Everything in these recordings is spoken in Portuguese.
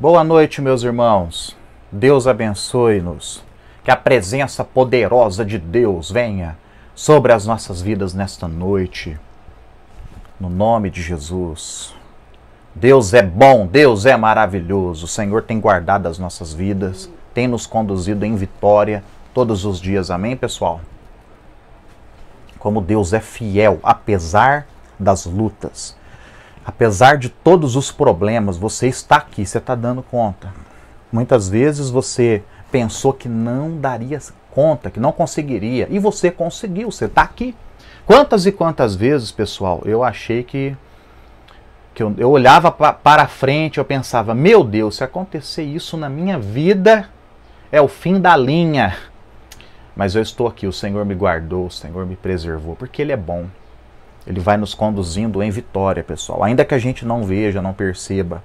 Boa noite, meus irmãos. Deus abençoe-nos. Que a presença poderosa de Deus venha sobre as nossas vidas nesta noite. No nome de Jesus. Deus é bom, Deus é maravilhoso. O Senhor tem guardado as nossas vidas, tem nos conduzido em vitória todos os dias. Amém, pessoal? Como Deus é fiel, apesar das lutas. Apesar de todos os problemas, você está aqui, você está dando conta. Muitas vezes você pensou que não daria conta, que não conseguiria, e você conseguiu, você está aqui. Quantas e quantas vezes, pessoal, eu achei que, que eu, eu olhava pra, para frente, eu pensava, meu Deus, se acontecer isso na minha vida, é o fim da linha. Mas eu estou aqui, o Senhor me guardou, o Senhor me preservou, porque Ele é bom. Ele vai nos conduzindo em vitória, pessoal. Ainda que a gente não veja, não perceba,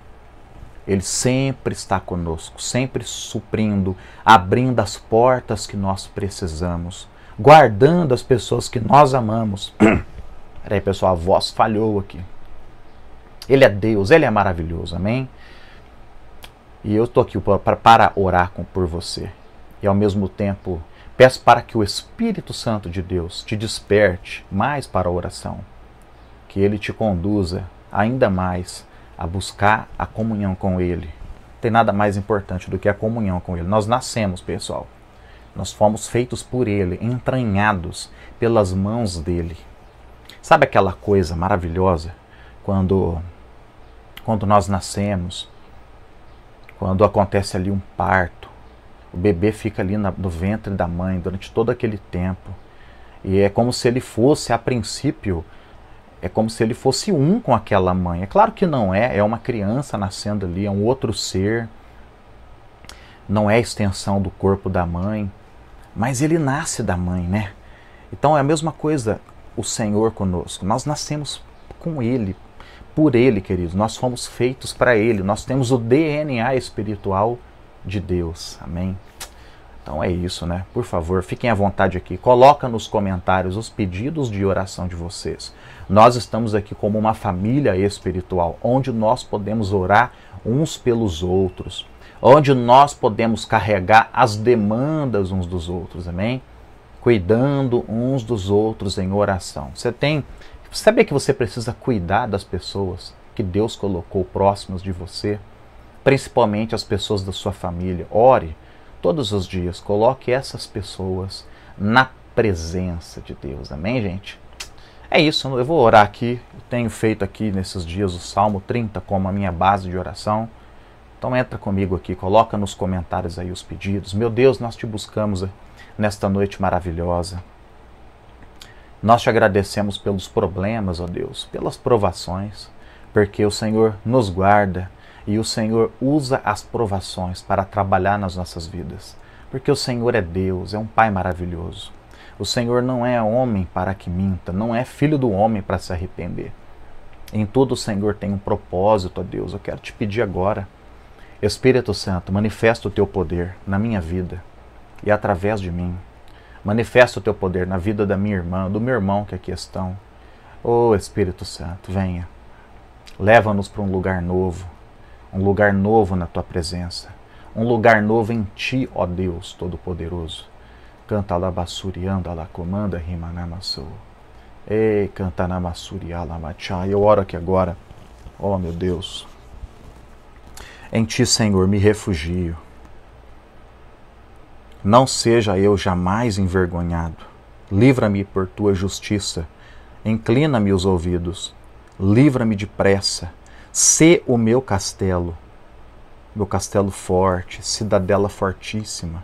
ele sempre está conosco, sempre suprindo, abrindo as portas que nós precisamos, guardando as pessoas que nós amamos. Peraí, pessoal, a voz falhou aqui. Ele é Deus, ele é maravilhoso, amém? E eu estou aqui para orar com, por você. E ao mesmo tempo, peço para que o Espírito Santo de Deus te desperte mais para a oração que ele te conduza ainda mais a buscar a comunhão com ele. tem nada mais importante do que a comunhão com ele. Nós nascemos, pessoal. Nós fomos feitos por ele, entranhados pelas mãos dele. Sabe aquela coisa maravilhosa quando quando nós nascemos, quando acontece ali um parto, o bebê fica ali no ventre da mãe durante todo aquele tempo. E é como se ele fosse, a princípio, é como se ele fosse um com aquela mãe. É claro que não é, é uma criança nascendo ali, é um outro ser. Não é extensão do corpo da mãe, mas ele nasce da mãe, né? Então é a mesma coisa o Senhor conosco. Nós nascemos com ele, por ele, queridos. Nós fomos feitos para ele. Nós temos o DNA espiritual de Deus. Amém. Então é isso, né? Por favor, fiquem à vontade aqui. Coloca nos comentários os pedidos de oração de vocês. Nós estamos aqui como uma família espiritual, onde nós podemos orar uns pelos outros, onde nós podemos carregar as demandas uns dos outros, amém? Cuidando uns dos outros em oração. Você tem, sabia que você precisa cuidar das pessoas que Deus colocou próximas de você, principalmente as pessoas da sua família. Ore todos os dias. Coloque essas pessoas na presença de Deus. Amém, gente? É isso, eu vou orar aqui. Eu tenho feito aqui nesses dias o Salmo 30 como a minha base de oração. Então entra comigo aqui, coloca nos comentários aí os pedidos. Meu Deus, nós te buscamos nesta noite maravilhosa. Nós te agradecemos pelos problemas, ó Deus, pelas provações, porque o Senhor nos guarda, e o Senhor usa as provações para trabalhar nas nossas vidas. Porque o Senhor é Deus, é um Pai maravilhoso. O Senhor não é homem para que minta, não é filho do homem para se arrepender. Em tudo o Senhor tem um propósito, ó Deus. Eu quero te pedir agora, Espírito Santo, manifesta o teu poder na minha vida e através de mim. Manifesta o teu poder na vida da minha irmã, do meu irmão que aqui estão. Ô oh, Espírito Santo, venha. Leva-nos para um lugar novo, um lugar novo na tua presença, um lugar novo em ti, ó Deus Todo-Poderoso. Canta lá basurianda lá comanda rima namasu. Né, Ei, canta namasuriá lamachá. Eu oro aqui agora, ó meu Deus. Em ti, Senhor, me refugio. Não seja eu jamais envergonhado. Livra-me por tua justiça. Inclina-me os ouvidos. Livra-me depressa Sê o meu castelo, meu castelo forte, cidadela fortíssima,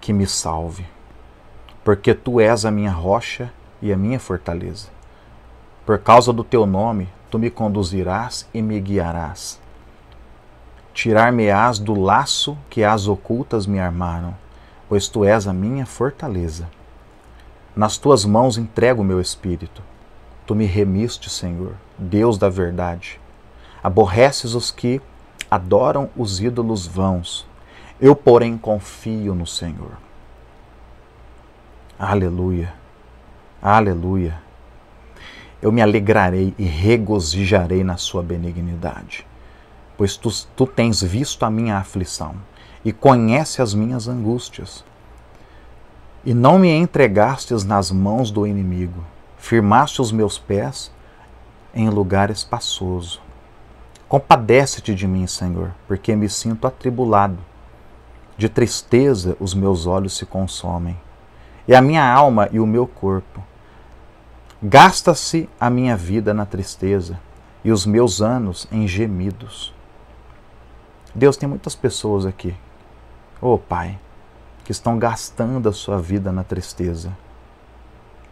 que me salve. Porque tu és a minha rocha e a minha fortaleza. Por causa do teu nome, tu me conduzirás e me guiarás. Tirar-me-ás do laço que as ocultas me armaram, pois tu és a minha fortaleza. Nas tuas mãos entrego o meu espírito. Tu me remiste, Senhor, Deus da verdade. Aborreces os que adoram os ídolos vãos. Eu, porém, confio no Senhor. Aleluia. Aleluia. Eu me alegrarei e regozijarei na sua benignidade, pois tu, tu tens visto a minha aflição e conhece as minhas angústias. E não me entregastes nas mãos do inimigo, firmaste os meus pés em lugar espaçoso. Compadece-te de mim, Senhor, porque me sinto atribulado. De tristeza os meus olhos se consomem, e a minha alma e o meu corpo. Gasta-se a minha vida na tristeza e os meus anos em gemidos. Deus tem muitas pessoas aqui, ô oh, Pai, que estão gastando a sua vida na tristeza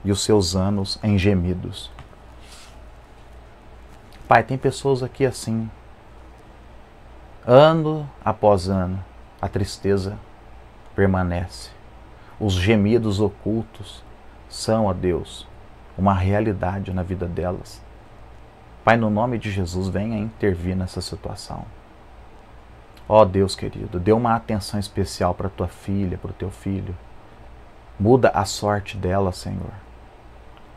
e os seus anos em gemidos. Pai, tem pessoas aqui assim, ano após ano, a tristeza permanece. Os gemidos ocultos são, ó Deus, uma realidade na vida delas. Pai, no nome de Jesus, venha intervir nessa situação. Ó Deus querido, dê uma atenção especial para tua filha, para o teu filho. Muda a sorte dela, Senhor.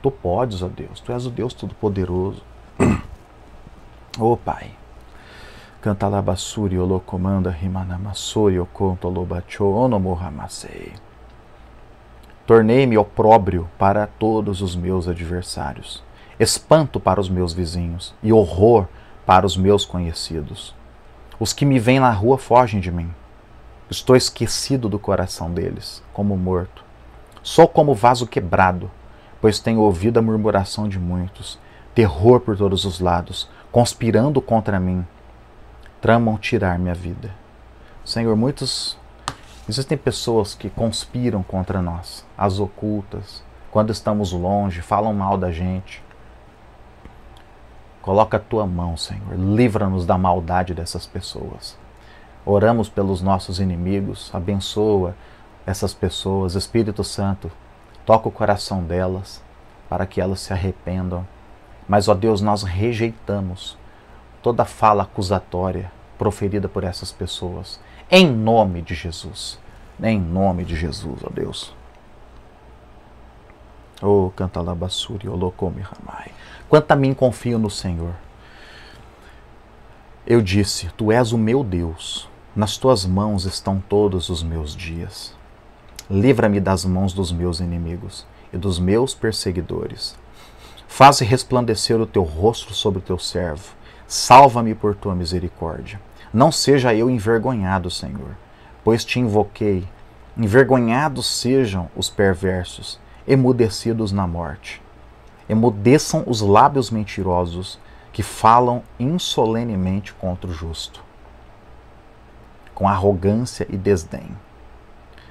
Tu podes, ó Deus, tu és o Deus Todo-Poderoso. Ô oh, Pai, Cantalabassuri Olocomanda Rimanamassori Oconto Lobacho Onomohamasei. Tornei-me opróbrio para todos os meus adversários, espanto para os meus vizinhos e horror para os meus conhecidos. Os que me veem na rua fogem de mim. Estou esquecido do coração deles, como morto. Sou como vaso quebrado, pois tenho ouvido a murmuração de muitos terror por todos os lados, conspirando contra mim, tramam tirar minha vida. Senhor, muitos existem pessoas que conspiram contra nós, as ocultas, quando estamos longe, falam mal da gente. Coloca a tua mão, Senhor, livra-nos da maldade dessas pessoas. Oramos pelos nossos inimigos, abençoa essas pessoas, Espírito Santo, toca o coração delas para que elas se arrependam mas, ó Deus, nós rejeitamos toda fala acusatória proferida por essas pessoas. Em nome de Jesus. Em nome de Jesus, ó Deus. Oh, cantalabassuri, olocome ramai. Quanto a mim confio no Senhor. Eu disse: Tu és o meu Deus, nas tuas mãos estão todos os meus dias. Livra-me das mãos dos meus inimigos e dos meus perseguidores Faze resplandecer o teu rosto sobre o teu servo. Salva-me por tua misericórdia. Não seja eu envergonhado, Senhor, pois te invoquei. Envergonhados sejam os perversos, emudecidos na morte. Emudeçam os lábios mentirosos que falam insolenemente contra o justo, com arrogância e desdém.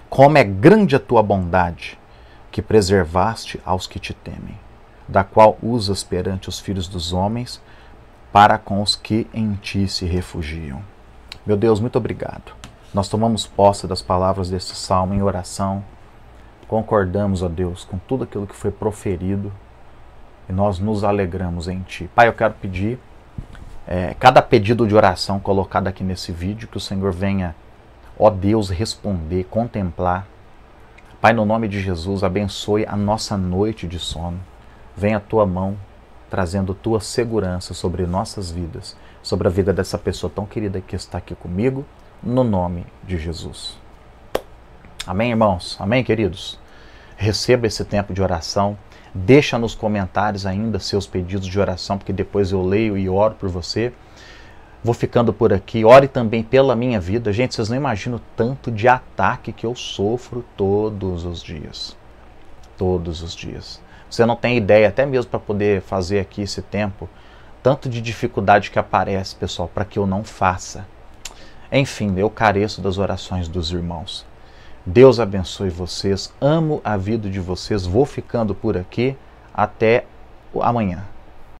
Como é grande a tua bondade, que preservaste aos que te temem da qual usas perante os filhos dos homens, para com os que em ti se refugiam. Meu Deus, muito obrigado. Nós tomamos posse das palavras deste salmo em oração. Concordamos, ó Deus, com tudo aquilo que foi proferido e nós nos alegramos em Ti. Pai, eu quero pedir é, cada pedido de oração colocado aqui nesse vídeo, que o Senhor venha, ó Deus, responder, contemplar. Pai, no nome de Jesus, abençoe a nossa noite de sono vem a tua mão trazendo tua segurança sobre nossas vidas, sobre a vida dessa pessoa tão querida que está aqui comigo, no nome de Jesus. Amém, irmãos? Amém, queridos? Receba esse tempo de oração. Deixa nos comentários ainda seus pedidos de oração, porque depois eu leio e oro por você. Vou ficando por aqui. Ore também pela minha vida. Gente, vocês não imaginam o tanto de ataque que eu sofro todos os dias. Todos os dias. Você não tem ideia, até mesmo para poder fazer aqui esse tempo, tanto de dificuldade que aparece, pessoal, para que eu não faça. Enfim, eu careço das orações dos irmãos. Deus abençoe vocês, amo a vida de vocês, vou ficando por aqui até amanhã.